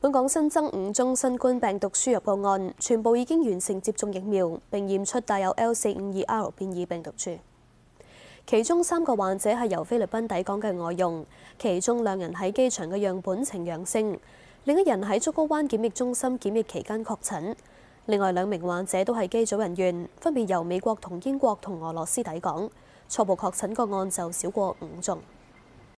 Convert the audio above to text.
本港新增五宗新冠病毒输入个案，全部已经完成接种疫苗，并验出带有 L 四五二 R 变异病毒株。其中三个患者系由菲律宾抵港嘅外佣，其中两人喺机场嘅样本呈阳性，另一人喺竹篙湾检疫中心检疫期间确诊。另外两名患者都系机组人员，分别由美国同英国同俄罗斯抵港，初步确诊个案就少过五宗。